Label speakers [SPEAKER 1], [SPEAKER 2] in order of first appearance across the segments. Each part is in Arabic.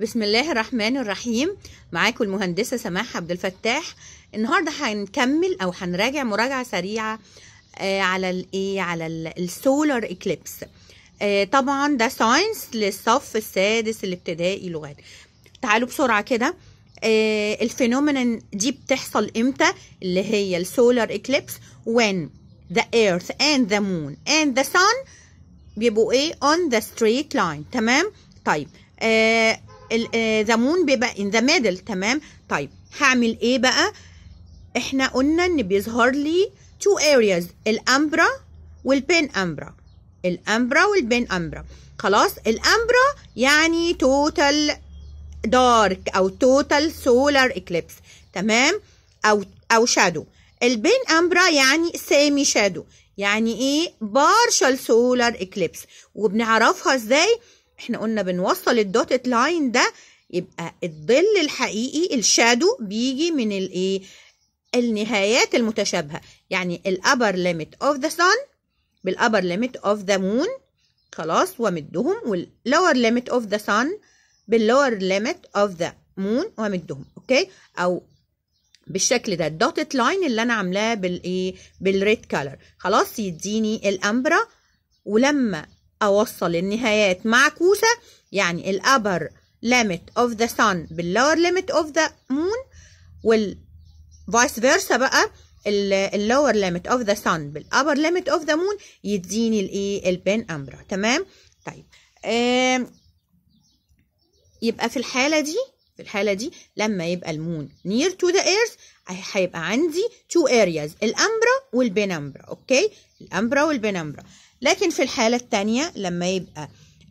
[SPEAKER 1] بسم الله الرحمن الرحيم معاكم المهندسه سماح عبد الفتاح النهارده هنكمل او هنراجع مراجعه سريعه آه، على الايه على السولار اكليبس آه، طبعا ده ساينس للصف السادس الابتدائي لغات تعالوا بسرعه كده آه، الفينومينا دي بتحصل امتى اللي هي السولار اكليبس when the earth and the moon and the sun بيبقوا ايه on the straight line تمام طيب آه ذا آه، مون بيبقى ان ذا ميدل تمام طيب هعمل ايه بقى احنا قلنا ان بيظهر لي تو ارياز الامبرا والبين امبرا الامبرا والبين امبرا خلاص الامبرا يعني توتال دارك او توتال سولار اكليبس تمام او او شادو البين امبرا يعني سيمي شادو يعني ايه بارشال سولار اكليبس وبنعرفها ازاي احنا قلنا بنوصل الدوتت لاين ده يبقى الظل الحقيقي الشادو بيجي من الايه النهايات المتشابهه يعني الابر ليميت اوف ذا سان بالابر ليميت اوف ذا مون خلاص ومدهم واللور ليميت اوف ذا سان باللور ليميت اوف ذا مون ومدهم اوكي او بالشكل ده الدوتت لاين اللي انا عاملاه بالايه بالريد كلر خلاص يديني الامبرا ولما أوصل النهايات معكوسة يعني الأبر limit of the sun باللور limit of the moon والفايس فيرسا بقى اللور ليميت اوف ذا سان بالابر ليميت اوف ذا مون يديني الايه البن امبرا تمام طيب يبقى في الحاله دي في الحاله دي لما يبقى المون نير تو ذا ايرث هيبقى عندي تو ارياز الامبرا والبينامبرا اوكي الامبرا والبينامبرا لكن في الحالة الثانية لما يبقى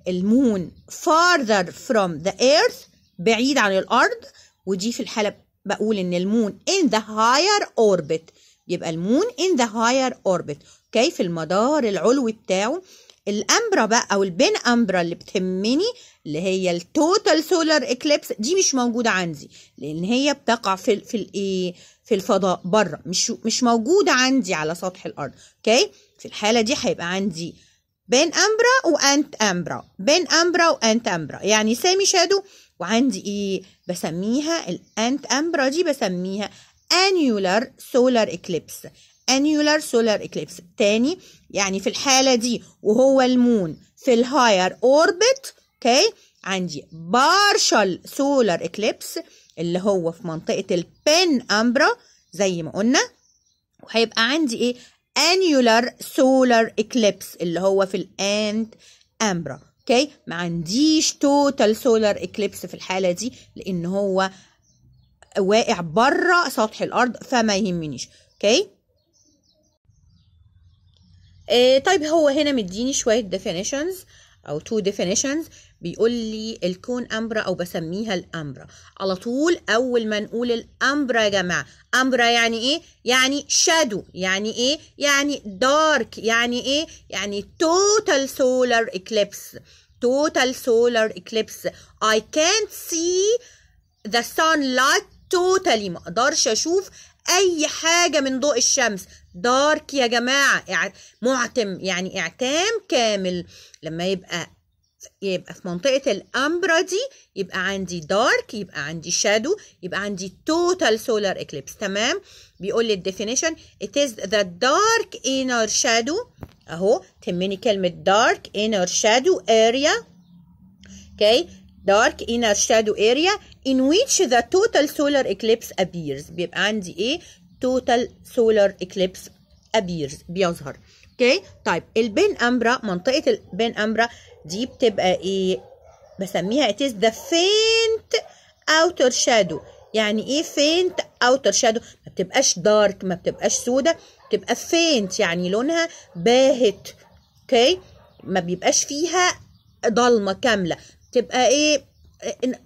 [SPEAKER 1] المون farther from the earth بعيد عن الأرض ودي في الحالة بقول إن المون in the higher orbit يبقى المون in the higher orbit اوكي في المدار العلوي بتاعه الأمبرا بقى أو البين أمبرا اللي بتهمني اللي هي التوتال سولار إكليبس دي مش موجودة عندي لأن هي بتقع في في الإيه في الفضاء بره مش مش موجودة عندي على سطح الأرض اوكي في الحالة دي هيبقى عندي بين أمبرا وأنت أمبرا بين أمبرا وأنت أمبرا يعني سامي شادو وعندي إيه بسميها الأنت أمبرا دي بسميها أنيولار سولار إكليبس أنيولار سولار إكليبس تاني يعني في الحالة دي وهو المون في الهاير أوربت أوكي عندي partial سولار إكليبس اللي هو في منطقة البين أمبرا زي ما قلنا وهيبقى عندي إيه annular solar eclipse اللي هو في الانت امبرا اوكي ما عنديش توتال سولار اكليبس في الحاله دي لان هو واقع بره سطح الارض فما يهمنيش اوكي إيه طيب هو هنا مديني شويه definitions او two definitions بيقول لي الكون امبرا او بسميها الامبرا على طول اول ما نقول الامبرا يا جماعه امبرا يعني ايه يعني شادو يعني ايه يعني دارك يعني ايه يعني توتال سولار اكليبس توتال سولار اكليبس I can't see the sunlight totally ما اقدرش اشوف اي حاجه من ضوء الشمس دارك يا جماعه معتم يعني اعتام كامل لما يبقى يبقى في منطقة الأمبرا دي يبقى عندي دارك يبقى عندي شادو يبقى عندي توتال سولار إكليبس تمام بيقول لي الديفينيشن it is the dark inner shadow أهو تمني كلمة dark inner shadow area okay dark inner shadow area in which the total solar eclipse appears بيبقى عندي إيه total solar eclipse appears بيظهر اوكي طيب البين امبرا منطقه البين امبرا دي بتبقى ايه بسميها it ذا فينت اوتر شادو يعني ايه فينت اوتر شادو ما بتبقاش دارك ما بتبقاش سودة بتبقى فينت يعني لونها باهت اوكي ما بيبقاش فيها ضلمه كامله تبقى ايه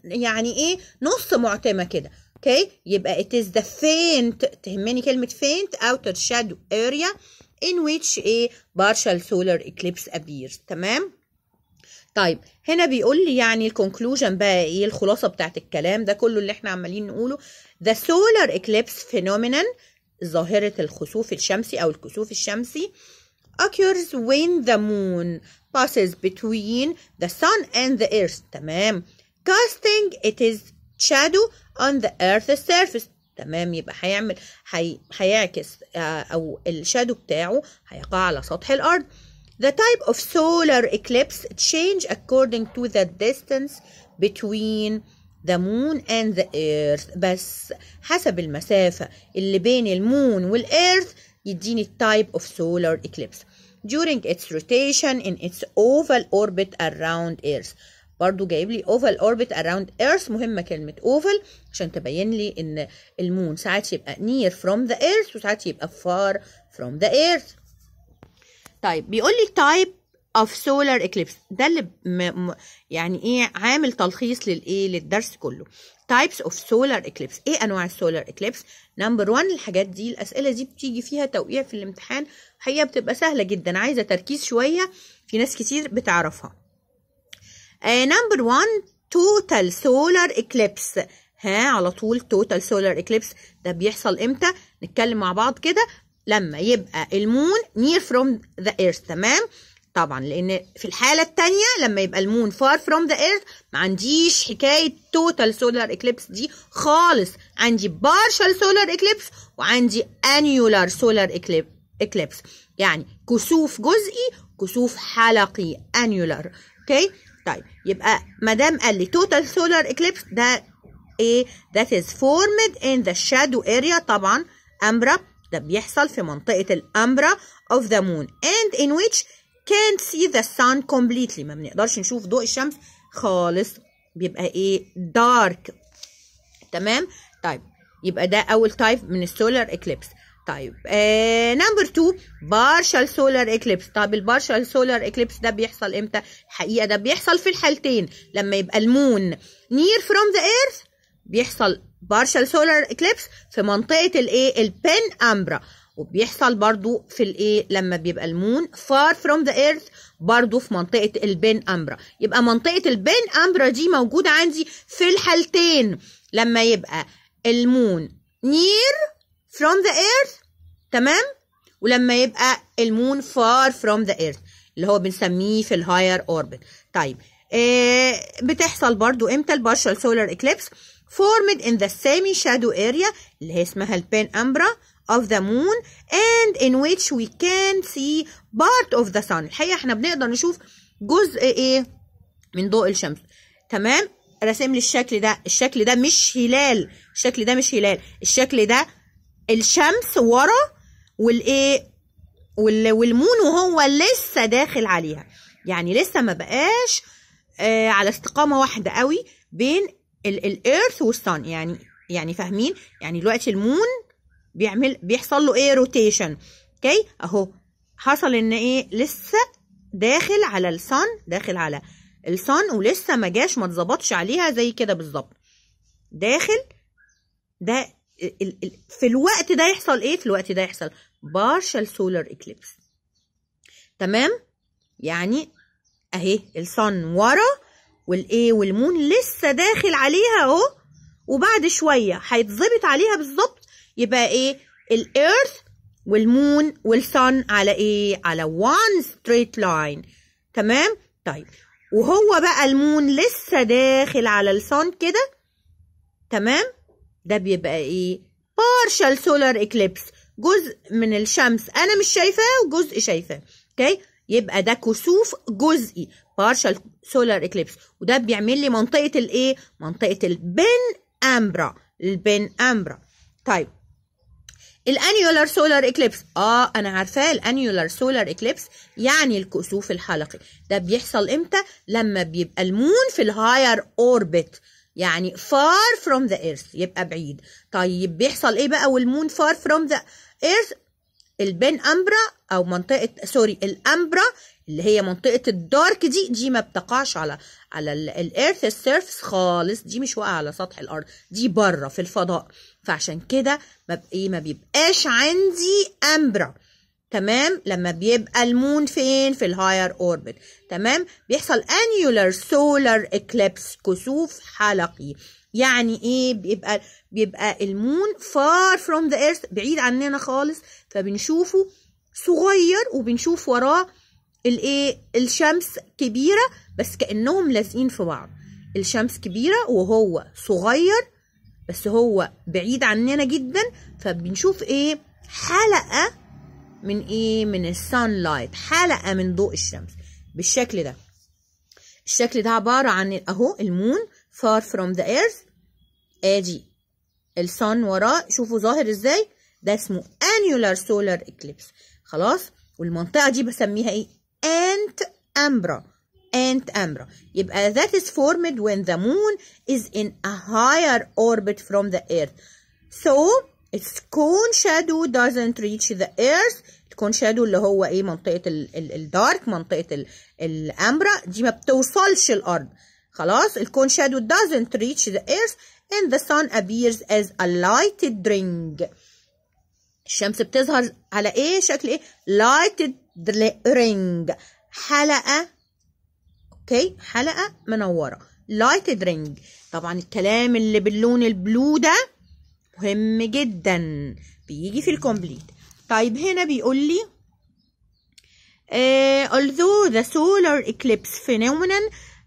[SPEAKER 1] يعني ايه نص معتمه كده اوكي يبقى اتس ذا فينت تهمني كلمه فينت اوتر شادو اريا in which a partial solar eclipse appears تمام طيب هنا بيقول لي يعني الكونكلوجن بقى ايه الخلاصه بتاعت الكلام ده كله اللي احنا عمالين نقوله the solar eclipse phenomenon ظاهره الخسوف الشمسي او الكسوف الشمسي occurs when the moon passes between the sun and the earth تمام casting it is shadow on the earth's surface تمام يبقى هيعمل هيعكس او الشادو بتاعه هيقع على سطح الارض The type of solar eclipse change according to the distance between the moon and the earth بس حسب المسافة اللي بين المون والارث يديني type of solar eclipse during its rotation in its oval orbit around earth برضو جايب لي اوفال اوربت اراوند ايرث مهمه كلمه اوفال عشان تبين لي ان المون ساعات يبقى نير فروم ذا ايرث وساعات يبقى فار فروم ذا ايرث طيب بيقول لي تايب اوف سولار اكليبس ده اللي م... يعني ايه عامل تلخيص للايه للدرس كله تايبس اوف سولار اكليبس ايه انواع السولار اكليبس نمبر 1 الحاجات دي الاسئله دي بتيجي فيها توقيع في الامتحان حقيقه بتبقى سهله جدا عايزه تركيز شويه في ناس كتير بتعرفها نمبر 1 توتال سولار اكليبس ها على طول توتال سولار اكليبس ده بيحصل امتى نتكلم مع بعض كده لما يبقى المون نير فروم ذا ايرث تمام طبعا لان في الحاله الثانيه لما يبقى المون فار فروم ذا ايرث ما عنديش حكايه توتال سولار اكليبس دي خالص عندي بارشال سولار اكليبس وعندي انيولار سولار اكليبس يعني كسوف جزئي كسوف حلقي انيولار اوكي okay. طيب يبقى ما دام قال لي total solar eclipse ده ايه that is formed in the shadow area طبعا أمبرا ده بيحصل في منطقة الأمبرا of the moon and in which can't see the sun completely ما بنقدرش نشوف ضوء الشمس خالص بيبقى ايه dark تمام طيب يبقى ده أول تايب من السولار eclipse طيب آه، نمبر 2 بارشال سولار اكليبس طب البارشال سولار اكليبس ده بيحصل امتى الحقيقه ده بيحصل في الحالتين لما يبقى المون نير فروم ذا ايرث بيحصل بارشال سولار اكليبس في منطقه الايه البن امبرا وبيحصل برضو في الايه لما بيبقى المون فار فروم ذا ايرث برضو في منطقه البن امبرا يبقى منطقه البن امبرا دي موجوده عندي في الحالتين لما يبقى المون نير from the earth تمام ولما يبقى المون far from the earth اللي هو بنسميه في الهاير اوربت طيب آه بتحصل برضو امتى البارشال سولار اكليبس formed in the semi shadow area اللي هي اسمها البين امبرا of the moon and in which we can see part of the sun الحقيقة احنا بنقدر نشوف جزء ايه من ضوء الشمس تمام رسم لي الشكل ده الشكل ده مش هلال الشكل ده مش هلال الشكل ده الشمس ورا والايه والمون وهو لسه داخل عليها يعني لسه ما بقاش آه على استقامه واحده قوي بين الايرث والصن يعني يعني فاهمين يعني دلوقتي المون بيعمل بيحصل له ايه روتيشن اوكي اهو حصل ان ايه لسه داخل على السان داخل على السان ولسه ما جاش ما اتظبطش عليها زي كده بالظبط داخل ده في الوقت ده يحصل ايه في الوقت ده يحصل بارشل سولار اكليبس تمام يعني اهي الصن ورا والايه والمون لسه داخل عليها اهو وبعد شويه هيتظبط عليها بالظبط يبقى ايه الايرث والمون والصن على ايه على وان ستريت لاين تمام طيب وهو بقى المون لسه داخل على الصن كده تمام ده بيبقى ايه partial solar eclipse جزء من الشمس انا مش شايفاه وجزء شايفاه اوكي يبقى ده كسوف جزئي partial solar eclipse وده بيعمل لي منطقه الايه منطقه البن امبرا البن امبرا طيب الانيولار سولار اكليبس اه انا عارفاه الانيولار سولار اكليبس يعني الكسوف الحلقي ده بيحصل امتى لما بيبقى المون في الهاير اوربت يعني far from the earth يبقى بعيد طيب بيحصل ايه بقى والمون far from the earth البن امبرا او منطقه سوري الامبرا اللي هي منطقه الدارك دي دي ما بتقعش على على الايرث السيرفس خالص دي مش واقعه على سطح الارض دي بره في الفضاء فعشان كده ما ايه ما بيبقاش عندي امبرا تمام لما بيبقى المون فين في الهاير اوربت تمام بيحصل انيولر سولار اكليبس كسوف حلقي يعني ايه بيبقى بيبقى المون far from the earth بعيد عننا خالص فبنشوفه صغير وبنشوف وراه الايه الشمس كبيره بس كانهم لازقين في بعض الشمس كبيره وهو صغير بس هو بعيد عننا جدا فبنشوف ايه حلقه من ايه من السان لايت حلقه من ضوء الشمس بالشكل ده الشكل ده عباره عن اهو المون فار فروم ذا ايرث ادي السان وراه شوفوا ظاهر ازاي ده اسمه annular solar eclipse خلاص والمنطقه دي بسميها ايه انت امبرا انت امبرا يبقى that is formed when the moon is in a higher orbit from the earth so its cone shadow doesn't reach the earth تكون شادو اللي هو ايه منطقه الدارك منطقه الامبرا دي ما بتوصلش الارض خلاص الكون شادو doesn't reach the earth and the sun appears as a lighted ring الشمس بتظهر على ايه شكل ايه lighted ring حلقه اوكي حلقه منوره lighted ring طبعا الكلام اللي باللون البلو ده مهم جدا بيجي في الكومبليت طيب هنا بيقول لي uh, although the solar eclipse phenomenon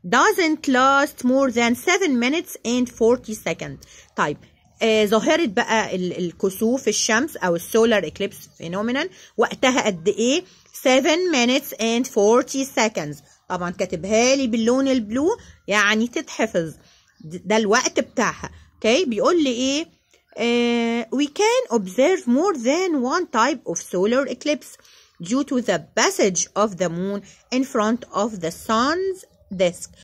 [SPEAKER 1] doesn't last more than 7 minutes and 40 seconds طيب آه ظاهرة بقى الكسوف الشمس أو السولار إكليبس فينومينال وقتها قد إيه؟ 7 minutes and 40 seconds طبعا كاتبها لي باللون البلو يعني تتحفظ ده الوقت بتاعها اوكي بيقول لي إيه؟ uh, we can observe more than one type of solar eclipse due to the passage of the moon in front of the sun's disk